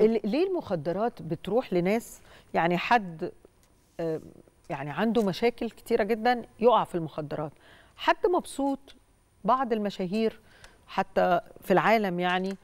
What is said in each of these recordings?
ليه المخدرات بتروح لناس يعني حد آه، يعني عنده مشاكل كتيرة جدا يقع في المخدرات حد مبسوط بعض المشاهير حتى في العالم يعني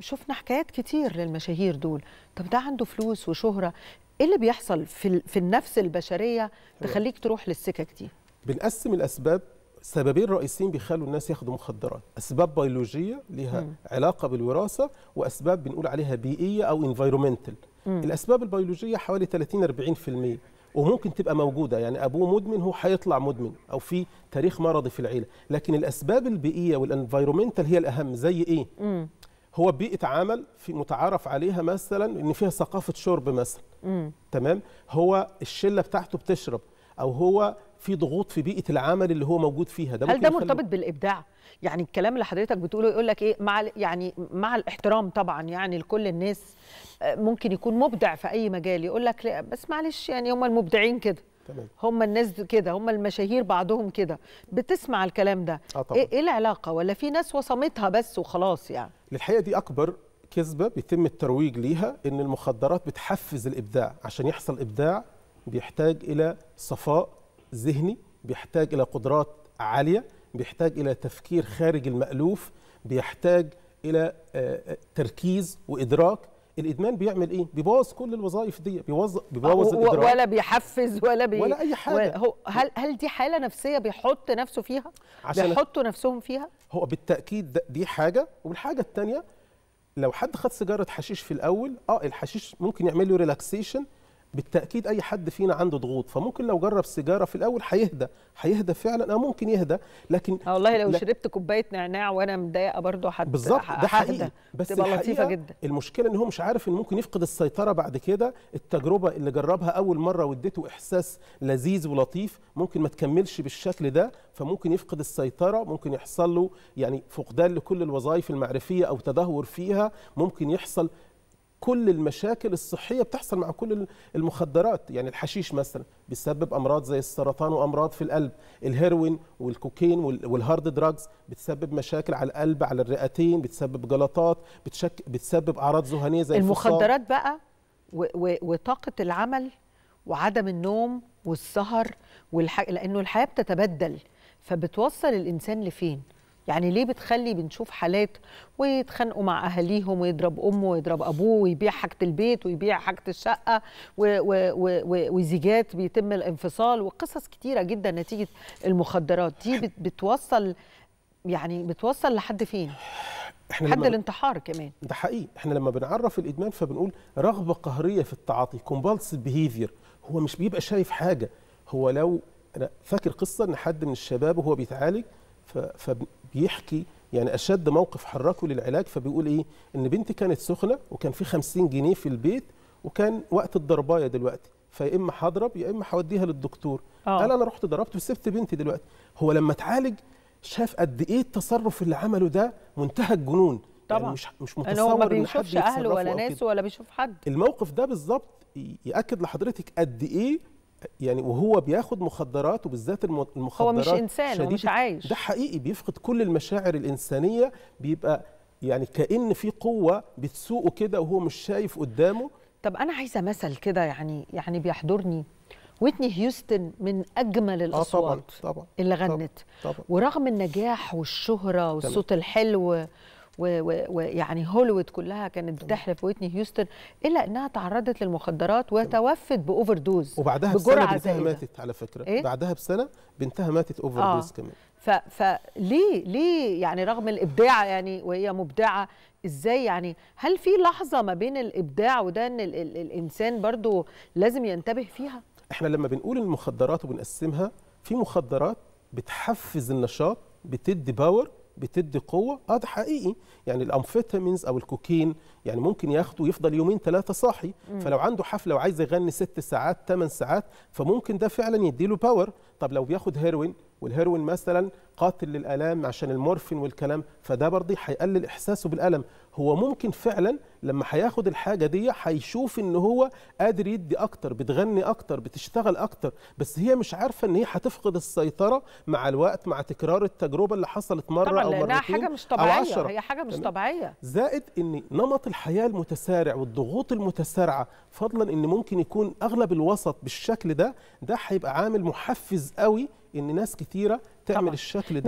شفنا حكايات كتير للمشاهير دول طب ده عنده فلوس وشهرة ايه اللي بيحصل في, في النفس البشرية تخليك تروح للسكك دي بنقسم الأسباب سببين رئيسيين بيخلوا الناس ياخدوا مخدرات اسباب بيولوجيه ليها م. علاقه بالوراثه واسباب بنقول عليها بيئيه او انفايرومنتال الاسباب البيولوجيه حوالي 30 40% وممكن تبقى موجوده يعني ابوه مدمن هو هيطلع مدمن او في تاريخ مرضي في العيله لكن الاسباب البيئيه والانفايرومنتال هي الاهم زي ايه م. هو بيئه عمل في متعارف عليها مثلا ان فيها ثقافه شرب مثلا تمام هو الشله بتاعته بتشرب او هو في ضغوط في بيئه العمل اللي هو موجود فيها ده هل ده مرتبط بالابداع يعني الكلام اللي حضرتك بتقوله يقول لك ايه مع يعني مع الاحترام طبعا يعني لكل الناس آه، ممكن يكون مبدع في اي مجال يقول لك لا بس معلش يعني هم المبدعين كده هم الناس كده هم المشاهير بعضهم كده بتسمع الكلام ده آه إيه،, ايه العلاقه ولا في ناس وصمتها بس وخلاص يعني الحقيقه دي اكبر كذبه بيتم الترويج ليها ان المخدرات بتحفز الابداع عشان يحصل ابداع بيحتاج إلى صفاء ذهني بيحتاج إلى قدرات عالية بيحتاج إلى تفكير خارج المألوف بيحتاج إلى آه، آه، تركيز وإدراك الادمان بيعمل ايه بيبوظ كل الوظائف دي بيبوظ بيبوظ الادراك ولا بيحفز ولا بي ولا اي حاجه هو هل هل دي حاله نفسيه بيحط نفسه فيها عشان بيحطوا نفسهم فيها هو بالتاكيد دي حاجه والحاجه الثانيه لو حد خد سيجاره حشيش في الاول اه الحشيش ممكن يعمل له ريلاكسيشن بالتاكيد اي حد فينا عنده ضغوط فممكن لو جرب سيجاره في الاول هيهدى هيهدى فعلا اه ممكن يهدى لكن آه والله لو شربت كوبايه نعناع وانا متضايقه برضه حتى بالظبط ده حقيقي بس تبقى لطيفه جدا المشكله ان هو مش عارف ان ممكن يفقد السيطره بعد كده التجربه اللي جربها اول مره واديته احساس لذيذ ولطيف ممكن ما تكملش بالشكل ده فممكن يفقد السيطره ممكن يحصل له يعني فقدان لكل الوظائف المعرفيه او تدهور فيها ممكن يحصل كل المشاكل الصحيه بتحصل مع كل المخدرات يعني الحشيش مثلا بيسبب امراض زي السرطان وامراض في القلب الهيروين والكوكين والهارد دراجز بتسبب مشاكل على القلب على الرئتين بتسبب جلطات بتشك بتسبب اعراض ذهنيه زي المخدرات الفصار. بقى وطاقه العمل وعدم النوم والسهر والح... لانه الحياه بتتبدل فبتوصل الانسان لفين يعني ليه بتخلي بنشوف حالات ويتخانقوا مع اهاليهم ويضرب امه ويضرب ابوه ويبيع حاجه البيت ويبيع حاجه الشقه وزيجات بيتم الانفصال وقصص كتيره جدا نتيجه المخدرات دي بتوصل يعني بتوصل لحد فين؟ احنا حد الانتحار كمان ده حقيقي احنا لما بنعرف الادمان فبنقول رغبه قهريه في التعاطي كومبالس بيهيفير هو مش بيبقى شايف حاجه هو لو انا فاكر قصه ان حد من الشباب وهو بيتعالج بيحكي يعني اشد موقف حركه للعلاج فبيقول ايه ان بنتي كانت سخنه وكان في 50 جنيه في البيت وكان وقت الضربايه دلوقتي فيا اما هضرب يا اما هوديها للدكتور أوه. قال انا رحت ضربت وسبت بنتي دلوقتي هو لما اتعالج شاف قد ايه التصرف اللي عمله ده منتهى الجنون يعني طبعا يعني مش مش متصور ان حد بيشوفش اهله ولا ناسه ولا بيشوف حد الموقف ده بالظبط ياكد لحضرتك قد ايه يعني وهو بياخد مخدرات وبالذات المخدرات هو مش انسان هو مش عايش ده حقيقي بيفقد كل المشاعر الانسانيه بيبقى يعني كان في قوه بتسوقه كده وهو مش شايف قدامه طب انا عايزه مثل كده يعني يعني بيحضرني ويتني هيوستن من اجمل الاصوات آه طبعًا طبعًا اللي غنت طبعًا طبعًا ورغم النجاح والشهره والصوت الحلو ويعني هوليوود كلها كانت بتحلف ويتني هيوستن الا انها تعرضت للمخدرات وتوفت باوفر دوز وبعدها بسنه بنتها ماتت على فكره إيه؟ بعدها بسنه بنتها ماتت اوفر آه. دوز كمان فليه ليه يعني رغم الابداع يعني وهي مبدعه ازاي يعني هل في لحظه ما بين الابداع وده ان الـ الـ الانسان برضو لازم ينتبه فيها احنا لما بنقول المخدرات وبنقسمها في مخدرات بتحفز النشاط بتدي باور بتدي قوه اه ده حقيقي يعني الامفيتامينز او الكوكين يعني ممكن ياخده يفضل يومين ثلاثه صاحي مم. فلو عنده حفله وعايز يغني ست ساعات ثمان ساعات فممكن ده فعلا يديله باور طب لو بياخد هيروين والهيروين مثلا قاتل للالام عشان المورفين والكلام فده برضه هيقلل احساسه بالالم هو ممكن فعلا لما هياخد الحاجه دي هيشوف ان هو قادر يدي اكتر بتغني اكتر بتشتغل اكتر بس هي مش عارفه ان هي هتفقد السيطره مع الوقت مع تكرار التجربه اللي حصلت مره طبعًا او مرتين طبعا حاجه مش طبيعيه هي حاجه مش طبيعيه زائد ان نمط الحياه المتسارع والضغوط المتسارعه فضلا ان ممكن يكون اغلب الوسط بالشكل ده ده هيبقى عامل محفز قوي ان ناس كتيره تعمل طبعًا. الشكل ده